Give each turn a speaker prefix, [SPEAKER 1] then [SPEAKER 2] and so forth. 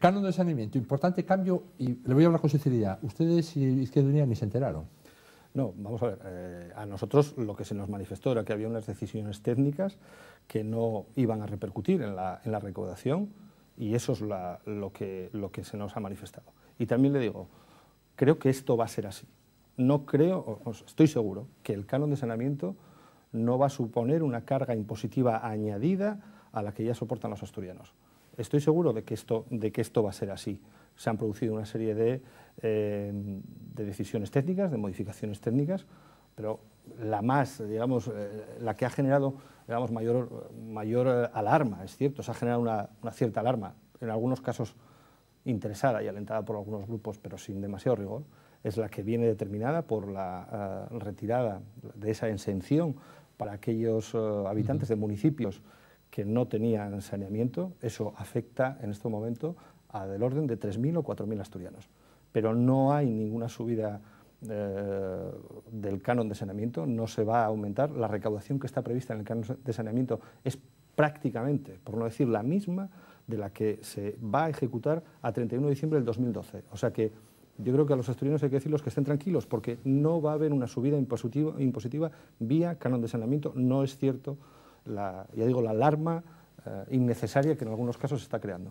[SPEAKER 1] Canon de saneamiento, importante cambio, y le voy a hablar con sinceridad, ustedes y Izquierda Unida ni se enteraron. No, vamos a ver, eh, a nosotros lo que se nos manifestó era que había unas decisiones técnicas que no iban a repercutir en la, recaudación y eso es lo, que, lo que se nos ha manifestado. Y también le digo, creo que esto va a ser así. No creo, estoy seguro, que el canon de saneamiento no va a suponer una carga impositiva añadida a la que ya soportan los asturianos. Estoy seguro de que esto, de que esto va a ser así. Se han producido una serie de, eh, decisiones técnicas, de modificaciones técnicas, pero la más, digamos, eh, la que ha generado digamos, mayor, mayor eh, alarma, es cierto, se ha generado una, cierta alarma, en algunos casos interesada y alentada por algunos grupos, pero sin demasiado rigor, es la que viene determinada por la retirada de esa exención para aquellos habitantes de municipios que no tenían saneamiento, eso afecta en este momento a del orden de 3.000 o 4.000 asturianos. Pero no hay ninguna subida eh, del canon de saneamiento, no se va a aumentar. La recaudación que está prevista en el canon de saneamiento es prácticamente, por no decir la misma, de la que se va a ejecutar a 31 de diciembre del 2012. O sea que yo creo que a los asturianos hay que decirles que estén tranquilos, porque no va a haber una subida impositiva, impositiva vía canon de saneamiento. No es cierto la, ya digo, la alarma eh, innecesaria que en algunos casos se está creando.